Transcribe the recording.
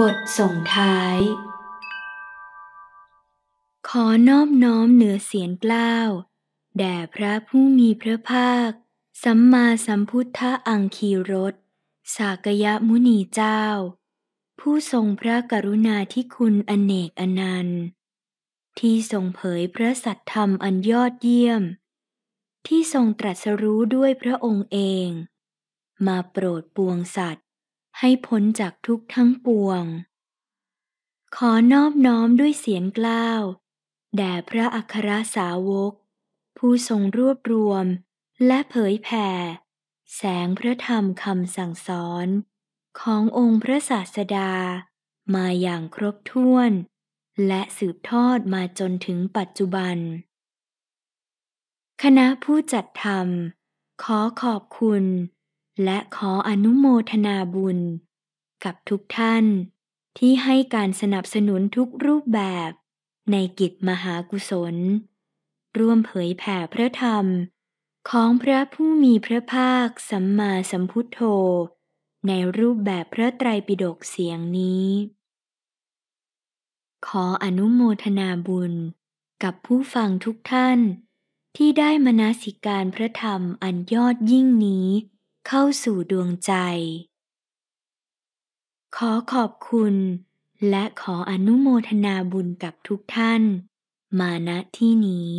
บทส่งท้าย ขอนอบน้อมเหนือเสียงกล้าว แด่พระผู้มีพระภาค สัมมาสัมพุทธะอังคีรส สากยมุนีเจ้า ผู้ทรงพระกรุณาที่คุณอเนกอนันต์ ที่ทรงเผยพระสัตธรรมอันยอดเยี่ยม ที่ทรงตรัสรู้ด้วยพระองค์เอง มาโปรดปวงสัตวให้พ้นจากทุกทั้งปวง ขอนอบน้อมด้วยเสียงกล้าว แด่พระอัครสาวก ผู้ทรงรวบรวมและเผยแผ่ แสงพระธรรมคำสั่งสอน ขององค์พระศาสดามาอย่างครบถ้วน และสืบทอดมาจนถึงปัจจุบัน คณะผู้จัดทำขอขอบคุณและขออนุโมทนาบุญกับทุกท่านที่ให้การสนับสนุนทุกรูปแบบในกิจมหากุศล ร่วมเผยแผ่พระธรรม ของพระผู้มีพระภาคสัมมาสัมพุทโธในรูปแบบพระไตรปิฎกเสียงนี้ ขออนุโมทนาบุญกับผู้ฟังทุกท่านที่ได้มนาสิการพระธรรมอันยอดยิ่งนี้เข้าสู่ดวงใจ ขอขอบคุณ และขออนุโมทนาบุญกับทุกท่าน มาณที่นี้